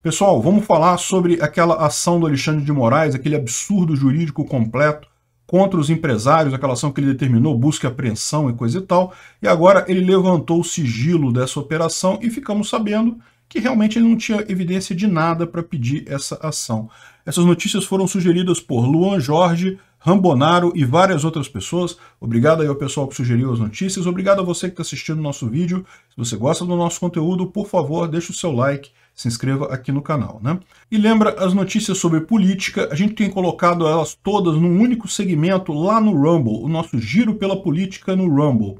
Pessoal, vamos falar sobre aquela ação do Alexandre de Moraes, aquele absurdo jurídico completo contra os empresários, aquela ação que ele determinou, busca e apreensão e coisa e tal. E agora ele levantou o sigilo dessa operação e ficamos sabendo que realmente ele não tinha evidência de nada para pedir essa ação. Essas notícias foram sugeridas por Luan Jorge, Rambonaro e várias outras pessoas. Obrigado aí ao pessoal que sugeriu as notícias. Obrigado a você que está assistindo o nosso vídeo. Se você gosta do nosso conteúdo, por favor, deixe o seu like, se inscreva aqui no canal. Né? E lembra, as notícias sobre política, a gente tem colocado elas todas num único segmento lá no Rumble, o nosso giro pela política no Rumble.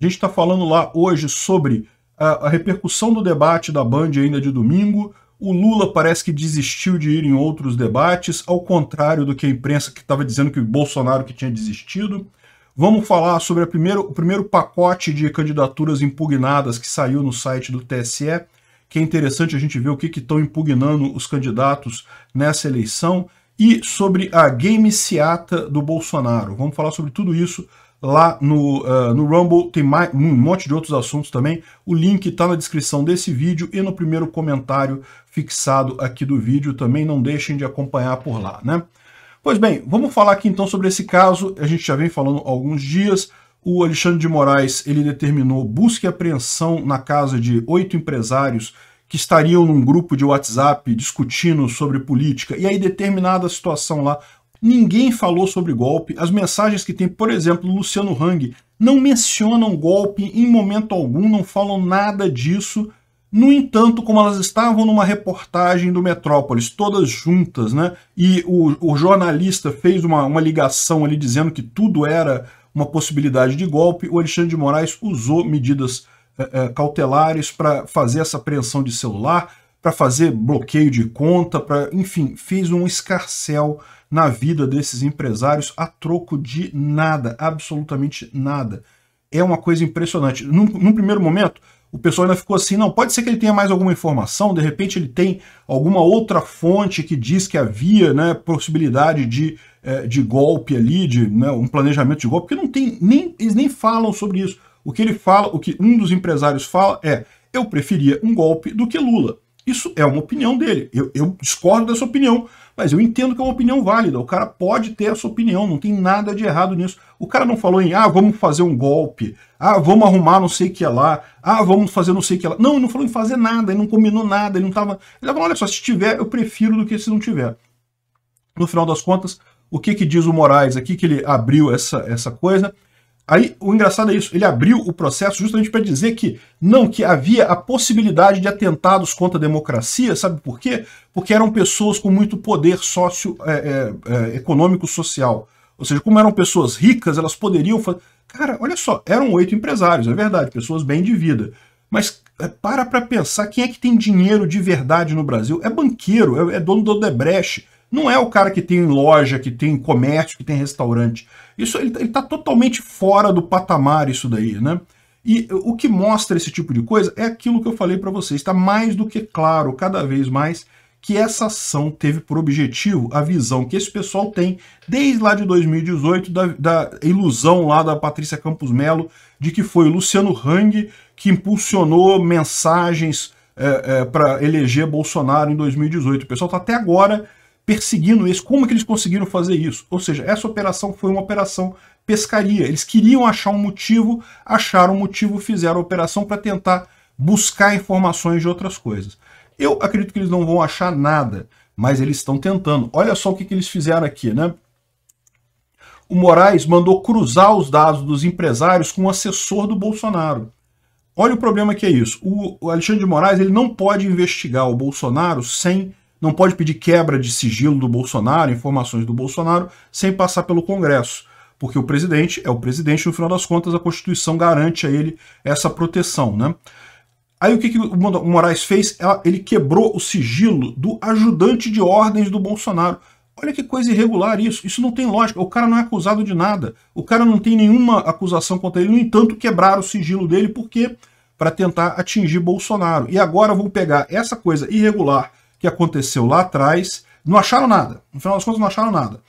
A gente está falando lá hoje sobre a, a repercussão do debate da Band ainda de domingo, o Lula parece que desistiu de ir em outros debates, ao contrário do que a imprensa que estava dizendo que o Bolsonaro que tinha desistido. Vamos falar sobre primeiro, o primeiro pacote de candidaturas impugnadas que saiu no site do TSE, que é interessante a gente ver o que estão impugnando os candidatos nessa eleição, e sobre a game seata do Bolsonaro. Vamos falar sobre tudo isso lá no, uh, no Rumble, tem mais, um monte de outros assuntos também. O link está na descrição desse vídeo e no primeiro comentário fixado aqui do vídeo também. Não deixem de acompanhar por lá, né? Pois bem, vamos falar aqui então sobre esse caso. A gente já vem falando há alguns dias. O Alexandre de Moraes ele determinou busca e apreensão na casa de oito empresários que estariam num grupo de WhatsApp discutindo sobre política. E aí determinada situação lá ninguém falou sobre golpe. As mensagens que tem, por exemplo, Luciano Hang não mencionam golpe em momento algum, não falam nada disso. No entanto, como elas estavam numa reportagem do Metrópolis, todas juntas, né? E o, o jornalista fez uma, uma ligação ali dizendo que tudo era uma possibilidade de golpe, o Alexandre de Moraes usou medidas eh, eh, cautelares para fazer essa apreensão de celular, para fazer bloqueio de conta, para enfim, fez um escarcel na vida desses empresários a troco de nada, absolutamente nada. É uma coisa impressionante. Num, num primeiro momento, o pessoal ainda ficou assim, não, pode ser que ele tenha mais alguma informação, de repente ele tem alguma outra fonte que diz que havia né, possibilidade de, é, de golpe ali, de né, um planejamento de golpe, porque não tem, nem, eles nem falam sobre isso. O que ele fala, o que um dos empresários fala é, eu preferia um golpe do que Lula. Isso é uma opinião dele. Eu, eu discordo dessa opinião, mas eu entendo que é uma opinião válida. O cara pode ter essa opinião, não tem nada de errado nisso. O cara não falou em, ah, vamos fazer um golpe, ah, vamos arrumar não sei o que lá, ah, vamos fazer não sei o que lá. Não, ele não falou em fazer nada, ele não combinou nada, ele não tava. Ele falou, olha só, se tiver, eu prefiro do que se não tiver. No final das contas, o que, que diz o Moraes aqui, que ele abriu essa, essa coisa? Aí o engraçado é isso, ele abriu o processo justamente para dizer que não, que havia a possibilidade de atentados contra a democracia, sabe por quê? Porque eram pessoas com muito poder sócio é, é, é econômico social. Ou seja, como eram pessoas ricas, elas poderiam fazer. Cara, olha só, eram oito empresários, é verdade, pessoas bem de vida. Mas é, para para pensar quem é que tem dinheiro de verdade no Brasil. É banqueiro, é, é dono do Odebrecht, não é o cara que tem loja, que tem comércio, que tem restaurante. Isso ele está totalmente fora do patamar isso daí, né? E o que mostra esse tipo de coisa é aquilo que eu falei para vocês. Está mais do que claro, cada vez mais, que essa ação teve por objetivo a visão que esse pessoal tem desde lá de 2018 da, da ilusão lá da Patrícia Campos Melo de que foi o Luciano Hang que impulsionou mensagens é, é, para eleger Bolsonaro em 2018. O pessoal está até agora perseguindo isso Como que eles conseguiram fazer isso? Ou seja, essa operação foi uma operação pescaria. Eles queriam achar um motivo, acharam um motivo, fizeram a operação para tentar buscar informações de outras coisas. Eu acredito que eles não vão achar nada, mas eles estão tentando. Olha só o que, que eles fizeram aqui, né? O Moraes mandou cruzar os dados dos empresários com o assessor do Bolsonaro. Olha o problema que é isso. O Alexandre de Moraes ele não pode investigar o Bolsonaro sem não pode pedir quebra de sigilo do Bolsonaro, informações do Bolsonaro, sem passar pelo Congresso, porque o presidente é o presidente, no final das contas a Constituição garante a ele essa proteção, né? Aí o que, que o Moraes fez? Ele quebrou o sigilo do ajudante de ordens do Bolsonaro. Olha que coisa irregular isso. Isso não tem lógica. O cara não é acusado de nada. O cara não tem nenhuma acusação contra ele. No entanto, quebraram o sigilo dele porque para tentar atingir Bolsonaro. E agora vão pegar essa coisa irregular que aconteceu lá atrás. Não acharam nada. No final das contas, não acharam nada.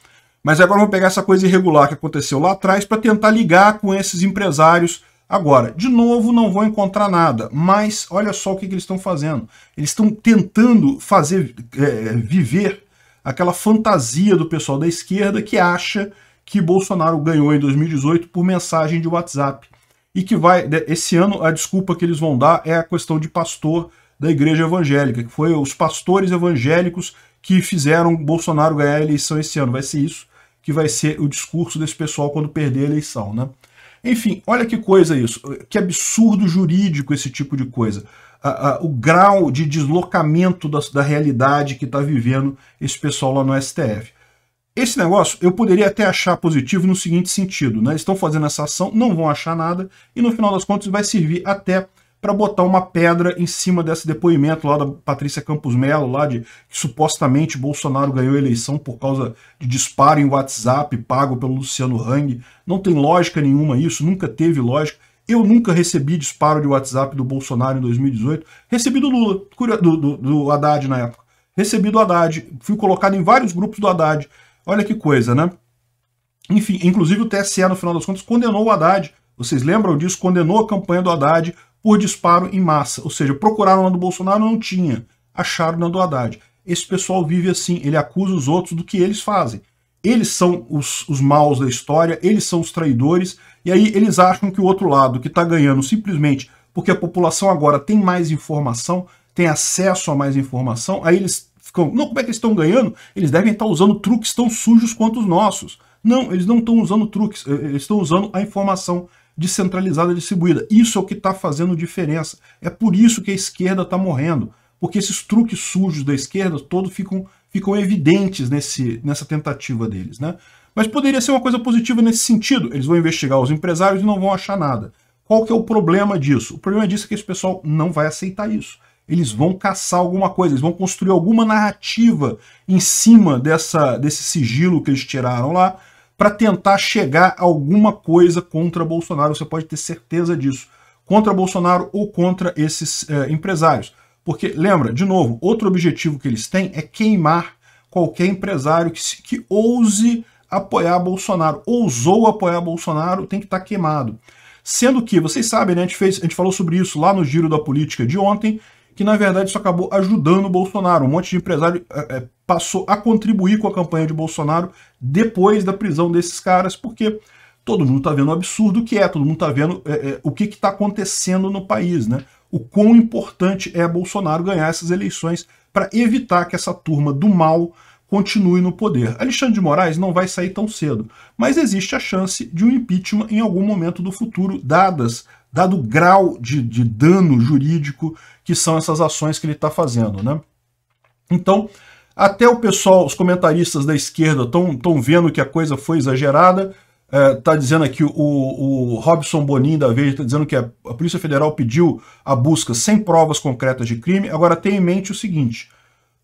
Mas agora vão pegar essa coisa irregular que aconteceu lá atrás para tentar ligar com esses empresários agora. De novo, não vão encontrar nada. Mas olha só o que, que eles estão fazendo. Eles estão tentando fazer é, viver aquela fantasia do pessoal da esquerda que acha que Bolsonaro ganhou em 2018 por mensagem de WhatsApp. E que vai, esse ano, a desculpa que eles vão dar é a questão de pastor da igreja evangélica, que foi os pastores evangélicos que fizeram Bolsonaro ganhar a eleição esse ano. Vai ser isso que vai ser o discurso desse pessoal quando perder a eleição, né? Enfim, olha que coisa isso, que absurdo jurídico esse tipo de coisa. o grau de deslocamento da, da realidade que está vivendo esse pessoal lá no STF. Esse negócio eu poderia até achar positivo no seguinte sentido, né? Estão fazendo essa ação, não vão achar nada, e no final das contas vai servir até para botar uma pedra em cima desse depoimento lá da Patrícia Campos Melo, lá de que supostamente Bolsonaro ganhou a eleição por causa de disparo em WhatsApp pago pelo Luciano Hang. Não tem lógica nenhuma isso, nunca teve lógica. Eu nunca recebi disparo de WhatsApp do Bolsonaro em 2018. Recebi do Lula, do, do, do Haddad na época. Recebi do Haddad. Fui colocado em vários grupos do Haddad. Olha que coisa, né? Enfim, inclusive o TSE, no final das contas, condenou o Haddad. Vocês lembram disso? Condenou a campanha do Haddad por disparo em massa. Ou seja, procuraram lá do Bolsonaro, não tinha. Acharam na do Haddad. Esse pessoal vive assim, ele acusa os outros do que eles fazem. Eles são os, os maus da história, eles são os traidores, e aí eles acham que o outro lado, que está ganhando simplesmente porque a população agora tem mais informação, tem acesso a mais informação, aí eles ficam, não, como é que eles estão ganhando? Eles devem estar tá usando truques tão sujos quanto os nossos. Não, eles não estão usando truques, eh, eles estão usando a informação descentralizada distribuída. Isso é o que está fazendo diferença. É por isso que a esquerda está morrendo, porque esses truques sujos da esquerda todos ficam, ficam evidentes nesse, nessa tentativa deles. Né? Mas poderia ser uma coisa positiva nesse sentido. Eles vão investigar os empresários e não vão achar nada. Qual que é o problema disso? O problema disso é que esse pessoal não vai aceitar isso. Eles vão caçar alguma coisa, eles vão construir alguma narrativa em cima dessa, desse sigilo que eles tiraram lá, para tentar chegar a alguma coisa contra Bolsonaro. Você pode ter certeza disso. Contra Bolsonaro ou contra esses é, empresários. Porque, lembra, de novo, outro objetivo que eles têm é queimar qualquer empresário que, que ouse apoiar Bolsonaro. Ousou apoiar Bolsonaro, tem que estar tá queimado. Sendo que, vocês sabem, né, a, gente fez, a gente falou sobre isso lá no Giro da Política de ontem, que na verdade isso acabou ajudando o Bolsonaro. Um monte de empresário é, é, passou a contribuir com a campanha de Bolsonaro depois da prisão desses caras, porque todo mundo está vendo o absurdo que é, todo mundo está vendo é, é, o que está acontecendo no país, né? O quão importante é Bolsonaro ganhar essas eleições para evitar que essa turma do mal continue no poder. Alexandre de Moraes não vai sair tão cedo, mas existe a chance de um impeachment em algum momento do futuro, dadas dado o grau de, de dano jurídico que são essas ações que ele está fazendo, né? Então, até o pessoal, os comentaristas da esquerda estão vendo que a coisa foi exagerada. Está é, tá dizendo aqui o, o, Robson Bonin da Veja, está dizendo que a, a, Polícia Federal pediu a busca sem provas concretas de crime. Agora, tenha em mente o seguinte: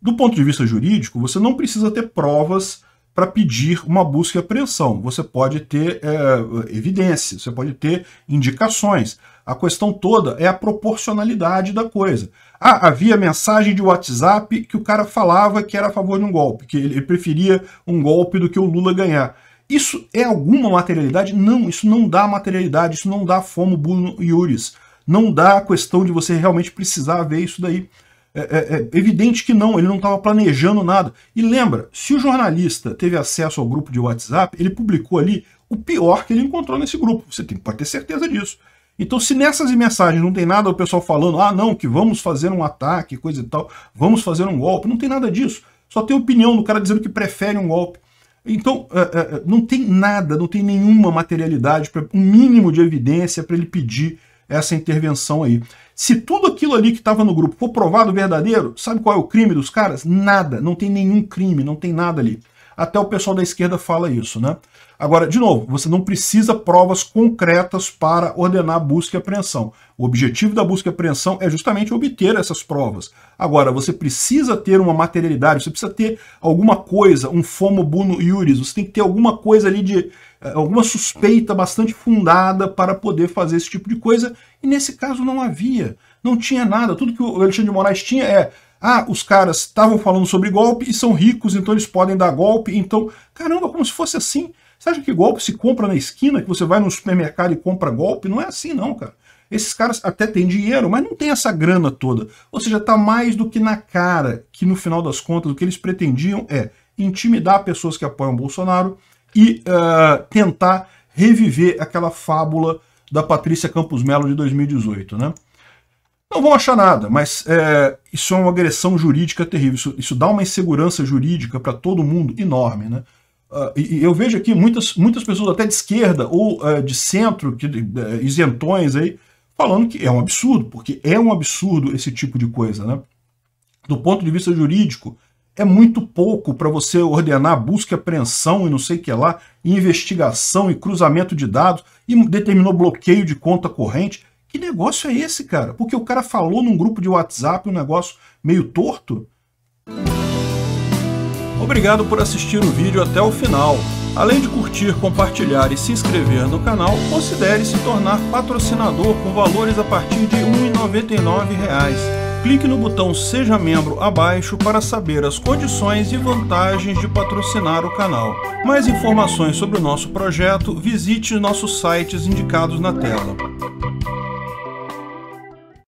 do ponto de vista jurídico, você não precisa ter provas para pedir uma busca e apreensão. Você pode ter é, evidência, você pode ter indicações. A questão toda é a proporcionalidade da coisa. Ah, havia mensagem de WhatsApp que o cara falava que era a favor de um golpe, que ele preferia um golpe do que o Lula ganhar. Isso é alguma materialidade? Não, isso não dá materialidade, isso não dá fomo, buno Iuris. Não dá a questão de você realmente precisar ver isso daí. É, é, é evidente que não, ele não estava planejando nada. E lembra, se o jornalista teve acesso ao grupo de WhatsApp, ele publicou ali o pior que ele encontrou nesse grupo. Você tem, pode ter certeza disso. Então, se nessas mensagens não tem nada o pessoal falando, ah, não, que vamos fazer um ataque, coisa e tal, vamos fazer um golpe, não tem nada disso. Só tem opinião do cara dizendo que prefere um golpe. Então, é, é, não tem nada, não tem nenhuma materialidade, um mínimo de evidência para ele pedir essa intervenção aí. Se tudo aquilo ali que estava no grupo for provado verdadeiro, sabe qual é o crime dos caras? Nada, não tem nenhum crime, não tem nada ali. Até o pessoal da esquerda fala isso, né? Agora, de novo, você não precisa provas concretas para ordenar busca e apreensão. O objetivo da busca e apreensão é justamente obter essas provas. Agora, você precisa ter uma materialidade, você precisa ter alguma coisa, um fomo buno iuris, você tem que ter alguma coisa ali de, eh, alguma suspeita bastante fundada para poder fazer esse tipo de coisa, e nesse caso não havia, não tinha nada. Tudo que o Alexandre de Moraes tinha é ah, os caras estavam falando sobre golpe e são ricos, então eles podem dar golpe. Então, caramba, como se fosse assim. Você acha que golpe se compra na esquina, que você vai no supermercado e compra golpe? Não é assim não, cara. Esses caras até têm dinheiro, mas não tem essa grana toda. Ou seja, está mais do que na cara que no final das contas o que eles pretendiam é intimidar pessoas que apoiam Bolsonaro e uh, tentar reviver aquela fábula da Patrícia Campos Melo de 2018, né? Não vão achar nada, mas é, isso é uma agressão jurídica terrível. Isso, isso dá uma insegurança jurídica para todo mundo enorme. Né? Uh, e, e eu vejo aqui muitas, muitas pessoas até de esquerda ou uh, de centro, que, uh, isentões aí, falando que é um absurdo, porque é um absurdo esse tipo de coisa. Né? Do ponto de vista jurídico, é muito pouco para você ordenar busca e apreensão e não sei o que lá, investigação e cruzamento de dados, e determinou bloqueio de conta corrente. Que negócio é esse, cara? Porque o cara falou num grupo de WhatsApp um negócio meio torto? Obrigado por assistir o vídeo até o final. Além de curtir, compartilhar e se inscrever no canal, considere se tornar patrocinador com valores a partir de R$ 1,99 clique no botão Seja Membro abaixo para saber as condições e vantagens de patrocinar o canal. Mais informações sobre o nosso projeto, visite nossos sites indicados na tela.